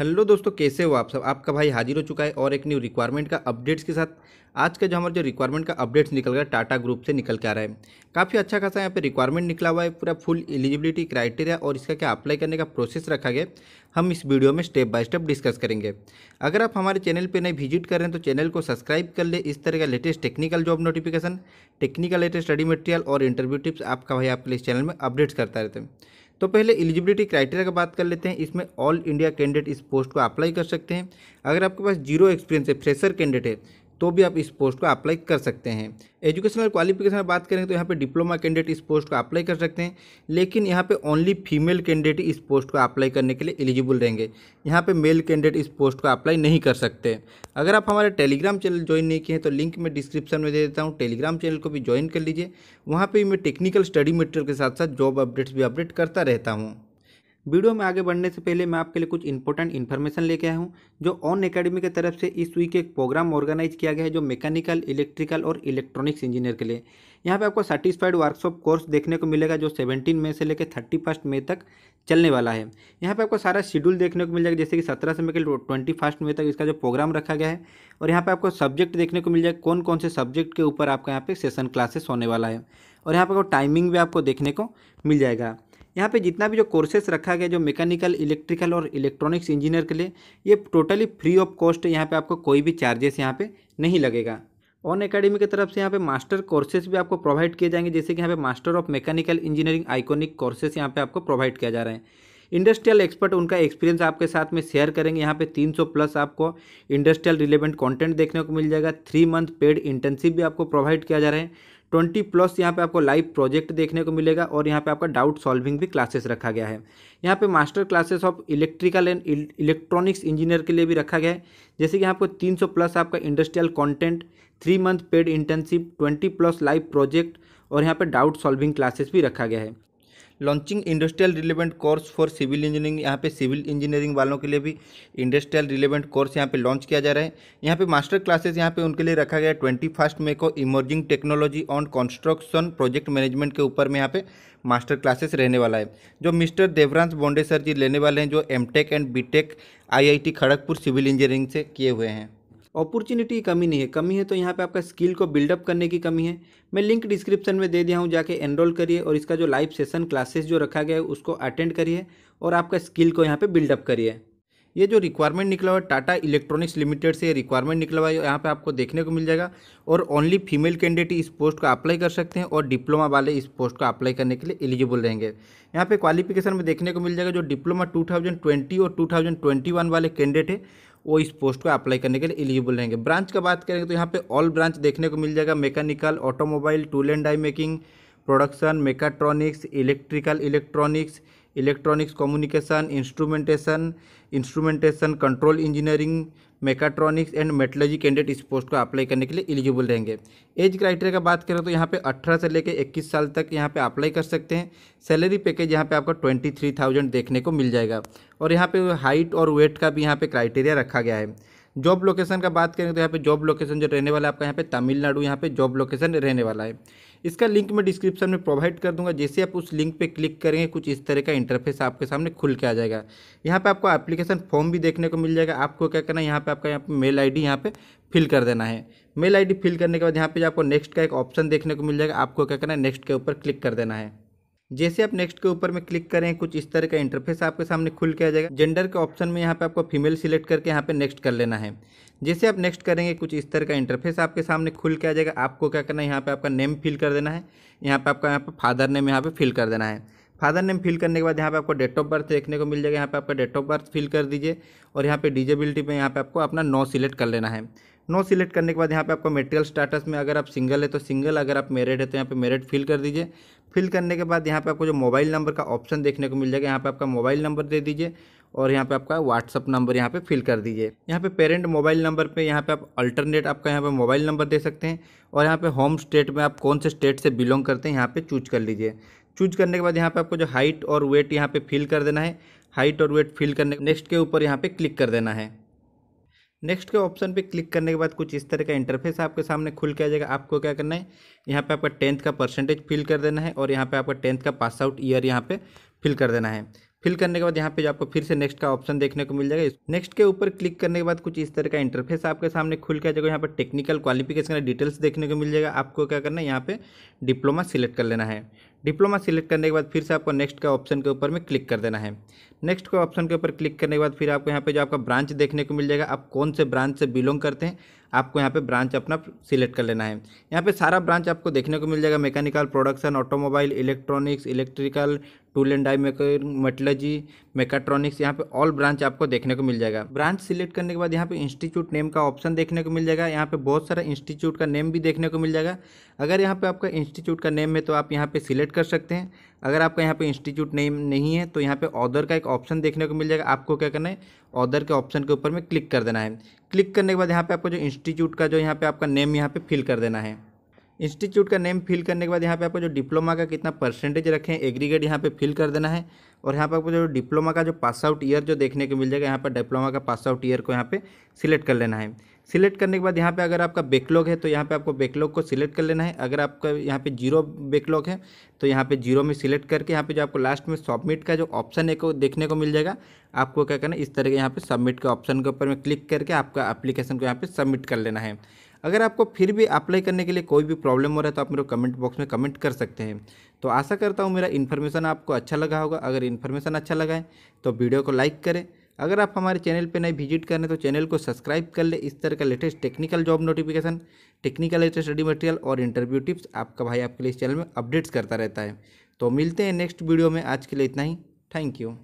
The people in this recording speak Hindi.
हेलो दोस्तों कैसे हो आप सब आपका भाई हाजिर हो चुका है और एक न्यू रिक्वायरमेंट का अपडेट्स के साथ आज का जो हमारा जो रिक्वायरमेंट का अपडेट्स निकल रहा है टाटा ग्रुप से निकल के आ रहा है काफ़ी अच्छा खासा यहाँ पे रिक्वायरमेंट निकला हुआ है पूरा फुल एलिजिबिलिटी क्राइटेरिया और इसका क्या अप्लाई करने का प्रोसेस रखा गया हम इस वीडियो में स्टेप बाय स्टेप डिस्कस करेंगे अगर आप हमारे चैनल पर नहीं विजिट कर रहे हैं तो चैनल को सब्सक्राइब कर ले इस तरह का latest technical job notification technical latest study material और इंटरव्यू टिप्स आपका भाई आपके लिए इस चैनल में अपडेट्स करता रहते हैं तो पहले एलिजिबिलिटी क्राइटेरिया का बात कर लेते हैं इसमें ऑल इंडिया कैंडिडेट इस पोस्ट को अप्लाई कर सकते हैं अगर आपके पास जीरो एक्सपीरियंस है फ्रेशर कैंडिडेट है तो भी आप इस पोस्ट को अप्लाई कर सकते हैं एजुकेशनल क्वालिफिकेशन बात करें तो यहाँ पे डिप्लोमा कैंडिडेट इस पोस्ट को अप्लाई कर सकते हैं लेकिन यहाँ पे ओनली फीमेल कैंडिडेट इस पोस्ट को अप्लाई करने के लिए एलिजिबल रहेंगे यहाँ पे मेल कैंडिडेट इस पोस्ट को अप्लाई नहीं कर सकते अगर आप हमारे टेलीग्राम चैनल ज्वाइन नहीं किए हैं तो लिंक मैं डिस्क्रिप्शन में दे देता हूँ टेलीग्राम चैनल को भी ज्वाइन कर लीजिए वहाँ पर मैं टेक्निकल स्टडी मटेरियल के साथ साथ जॉब अपडेट्स भी अपडेट करता रहता हूँ वीडियो में आगे बढ़ने से पहले मैं आपके लिए कुछ इंपॉर्टेंट इन्फॉर्मेशन लेके आया हूँ जो ऑन एकेडमी की तरफ से इस वीक एक प्रोग्राम ऑर्गेनाइज किया गया है जो मैकेनिकल इलेक्ट्रिकल और इलेक्ट्रॉनिक्स इंजीनियर के लिए यहाँ पे आपको सर्टिफाइड वर्कशॉप कोर्स देखने को मिलेगा जो सेवनटीन मई से लेकर थर्टी फर्स्ट मई तक चलने वाला है यहाँ पर आपको सारा शेड्यूल देखने को मिल जाएगा जैसे कि सत्रह से के ट्वेंटी फर्स्ट मई तक इसका जो प्रोग्राम रखा गया है और यहाँ पर आपको सब्जेक्ट देखने को मिल जाएगा कौन कौन से सब्जेक्ट के ऊपर आपका यहाँ पे सेशन क्लासेस होने वाला है और यहाँ पर टाइमिंग भी आपको देखने को मिल जाएगा यहाँ पे जितना भी जो कोर्सेस रखा गया जो मैकेनिकल इलेक्ट्रिकल और इलेक्ट्रॉनिक्स इंजीनियर के लिए ये टोटली फ्री ऑफ कॉस्ट यहाँ पे आपको कोई भी चार्जेस यहाँ पे नहीं लगेगा ऑन एकेडमी की तरफ से यहाँ पे मास्टर कोर्सेज भी आपको प्रोवाइड किए जाएंगे जैसे कि यहाँ पे master of mechanical engineering iconic courses यहाँ पे आपको प्रोवाइड किया जा रहे हैं इंडस्ट्रियल एक्सपर्ट उनका एक्सपीरियंस आपके साथ में शेयर करेंगे यहाँ पे 300 प्लस आपको इंडस्ट्रियल रिलेवेंट कंटेंट देखने को मिल जाएगा थ्री मंथ पेड इंटर्नशिप भी आपको प्रोवाइड किया जा रहा है ट्वेंटी प्लस यहाँ पे आपको लाइव प्रोजेक्ट देखने को मिलेगा और यहाँ पे आपका डाउट सॉल्विंग भी क्लासेस रखा गया है यहाँ पे master classes of electrical and electronics engineer के लिए भी रखा गया है जैसे कि पर तीन सौ प्लस आपका industrial content three month paid internship twenty plus live project और यहाँ पर डाउट सॉल्विंग क्लासेस भी रखा गया है launching industrial relevant course for civil engineering यहाँ पे सिविल इंजीनियरिंग वालों के लिए भी इंडस्ट्रियल रिलेवेंट कोर्स यहाँ पे लॉन्च किया जा रहा है यहाँ पे मास्टर क्लासेस यहाँ पे उनके लिए रखा गया है ट्वेंटी फर्स्ट मे को emerging technology on construction project management के ऊपर में यहाँ पे मास्टर क्लासेस रहने वाला है जो मिस्टर देवरांश बोंडे सर जी लेने वाले हैं जो M and B tech I Kharagpur civil engineering से किए हुए हैं अपॉर्चुनिटी की कमी नहीं है कमी है तो यहाँ पे आपका स्किल को बिल्डअप करने की कमी है मैं लिंक डिस्क्रिप्शन में दे दिया हूँ जाके एनरोल करिए और इसका जो लाइव सेशन क्लासेस जो रखा गया है उसको अटेंड करिए और आपका स्किल को यहाँ पे बिल्डअप करिए ये जो रिक्वायरमेंट निकला हुआ है टाटा इलेक्ट्रॉनिक्स लिमिटेड से रिक्वायरमेंट निकला हुआ है यहाँ पर आपको देखने को मिल जाएगा और ओनली फीमेल कैंडिडेट इस पोस्ट को अप्लाई कर सकते हैं और डिप्लोमा वाले इस पोस्ट को अप्लाई करने के लिए एलिजिबल रहेंगे यहाँ पे क्वालिफिकेशन में देखने को मिल जाएगा जो डिप्लोमा टू और टू वाले कैंडिडेट है वो इस पोस्ट को अप्लाई करने के लिए एलिजिबल रहेंगे ब्रांच का बात करेंगे तो यहाँ पे ऑल ब्रांच देखने को मिल जाएगा mechanical automobile tool and die making production mechatronics electrical electronics electronics communication instrumentation instrumentation control engineering mechatronics and metallurgy candidate इस पोस्ट को अप्लाई करने के लिए एलिजिबल रहेंगे एज क्राइटेरिया का बात करें तो यहाँ पे 18 से लेकर 21 साल तक यहाँ पे अप्लाई कर सकते हैं सैलरी पैकेज यहाँ पे आपका 23,000 देखने को मिल जाएगा और यहाँ पे हाइट और वेट का भी यहाँ पे क्राइटेरिया रखा गया है जॉब लोकेशन का बात करें तो यहाँ पे जॉब लोकेशन जो रहने वाला है आपका यहाँ पे तमिलनाडु यहाँ पे जॉब लोकेशन रहने वाला है इसका लिंक मैं डिस्क्रिप्शन में प्रोवाइड कर दूंगा जैसे आप उस लिंक पे क्लिक करेंगे कुछ इस तरह का इंटरफेस आपके सामने खुल के आ जाएगा यहाँ पे आपको एप्लीकेशन फॉर्म भी देखने को मिल जाएगा आपको क्या करना है यहाँ पे आपका यहाँ पे मेल आई डी यहाँ पे फिल कर देना है मेल आई डी फिल करने के बाद यहाँ पे आपको नेक्स्ट का एक ऑप्शन देखने को मिल जाएगा आपको क्या करना है नेक्स्ट के ऊपर क्लिक कर देना है जैसे आप नेक्स्ट के ऊपर में क्लिक करें कुछ इस तरह का इंटरफेस आपके सामने खुल के आ जाएगा जेंडर के ऑप्शन में यहाँ पे आपको फीमेल सिलेक्ट करके यहाँ पे नेक्स्ट कर लेना है जैसे आप नेक्स्ट करेंगे कुछ इस तरह का इंटरफेस आपके सामने खुल के आ जाएगा आपको क्या करना है यहाँ पे आपका नेम फिल कर देना है यहाँ पर आपका यहाँ पे फादर नेम यहाँ पर फिल कर देना है फादर नेम फिल करने के बाद यहाँ पे आपको डेट ऑफ बर्थ देखने को मिल जाएगा यहाँ पे आपका डेट ऑफ बर्थ फिल कर दीजिए और यहाँ पे डिजेबिलिटी में यहाँ पे आपको अपना नो सिलेक्ट कर लेना है नो सिलेक्ट करने के बाद यहाँ पे आपको मेटेरियल स्टाटस में अगर आप सिंगल है तो सिंगल अगर आप मेरिड है तो यहाँ पे मेरिड फिल कर दीजिए फिल करने के बाद यहाँ पे आपको जो मोबाइल नंबर का ऑप्शन देखने को मिल जाएगा यहाँ पे आपका मोबाइल नंबर दे दीजिए और यहाँ पे आपका व्हाट्सअप नंबर यहाँ पे फिल कर दीजिए यहाँ पे पेरेंट मोबाइल नंबर पे यहाँ पे आप अल्टरनेट आपका यहाँ पे मोबाइल नंबर दे सकते हैं और यहाँ पे होम स्टेट में आप कौन से स्टेट से बिलोंग करते हैं यहाँ पे चूज कर लीजिए चूज करने के बाद यहाँ पे आपको जो हाइट और वेट यहाँ पे फिल कर देना है हाइट और वेट फिल करने नेक्स्ट के ऊपर यहाँ पे क्लिक कर देना है नेक्स्ट के ऑप्शन पे क्लिक करने के बाद कुछ इस तरह का इंटरफेस आपके सामने खुल के आ जाएगा आपको क्या करना है यहाँ पे आपका टेंथ का परसेंटेज फिल कर देना है और यहाँ पे आपका टेंथ का पास आउट ईयर यहाँ पे फिल कर देना है फिल करने के बाद यहाँ पे जो आपको फिर से नेक्स्ट का ऑप्शन देखने को मिल जाएगा नेक्स्ट के ऊपर क्लिक करने के बाद कुछ इस तरह का इंटरफेस आपके सामने खुल के जाएगा यहाँ पर टेक्निकल क्वालिफिकेशन का डिटेल्स देखने को मिल जाएगा आपको क्या करना है यहाँ पे डिप्लोमा सिलेक्ट कर लेना है डिप्लोमा सिलेक्ट करने के बाद फिर से आपको नेक्स्ट का ऑप्शन के ऊपर में क्लिक कर देना है नेक्स्ट का ऑप्शन के ऊपर क्लिक करने के बाद फिर आपको यहाँ पे जो आपका ब्रांच देखने को मिल जाएगा आप कौन से ब्रांच से बिलोंग करते हैं आपको यहाँ पे ब्रांच अपना सिलेक्ट कर लेना है यहाँ पे सारा ब्रांच आपको देखने को मिल जाएगा mechanical production automobile electronics electrical tool and die make metallurgy mechatronics यहाँ पे ऑल ब्रांच आपको देखने को मिल जाएगा ब्रांच सिलेक्ट करने के बाद यहाँ पे इंस्टीट्यूट नेम का ऑप्शन देखने को मिल जाएगा यहाँ पे बहुत सारा इंस्टीट्यूट का नेम भी देखने को मिल जाएगा अगर यहाँ पे आपका इंस्टीट्यूट का नेम है तो आप यहाँ पे सिलेक्ट कर सकते हैं अगर आपका यहाँ पे इंस्टीट्यूट नेम नहीं है तो यहाँ पे ऑदर का एक ऑप्शन देखने को मिल जाएगा आपको क्या करना है ऑदर के ऑप्शन के ऊपर में क्लिक कर देना है क्लिक करने के बाद यहाँ पे आपको जो इंस्टीट्यूट का जो यहाँ पे आपका नेम यहाँ पे फिल कर देना है इंस्टीट्यूट का नेम फिल करने के बाद यहाँ पे आपको जो डिप्लोमा का कितना परसेंटेज रखें एग्रीगेट यहाँ पे फिल कर देना है और यहाँ पे आपको जो डिप्लोमा का जो पास आउट ईयर जो देखने को मिल जाएगा यहाँ पर डिप्लोमा का पास आउट ईयर को यहाँ पे सिलेक्ट कर लेना है सिलेक्ट करने के बाद यहाँ पे अगर आपका बैकलॉग है तो यहाँ पे आपको बैकलॉग को सिलेक्ट कर लेना है अगर आपका यहाँ पे जीरो बैकलॉग है तो यहाँ पे जीरो में सिलेक्ट करके यहाँ पे जो आपको लास्ट में सबमिट का जो ऑप्शन है को देखने को मिल जाएगा आपको क्या करना है इस तरह के यहाँ पे सबमिट के ऑप्शन के ऊपर में क्लिक करके आपका अप्लीकेशन को यहाँ पर सबमिट कर लेना है अगर आपको फिर भी अप्लाई करने के लिए कोई भी प्रॉब्लम हो रहा है तो आप मेरे कमेंट बॉक्स में कमेंट कर सकते हैं तो आशा करता हूँ मेरा इन्फॉर्मेशन आपको अच्छा लगा होगा अगर इन्फॉर्मेशन अच्छा लगा है तो वीडियो को लाइक करें अगर आप हमारे चैनल पर नए विजिट करें तो चैनल को सब्सक्राइब कर ले इस तरह का latest technical job notification technical study material और इंटरव्यू टिप्स आपका भाई आपके लिए इस चैनल में अपडेट्स करता रहता है तो मिलते हैं नेक्स्ट वीडियो में आज के लिए इतना ही थैंक यू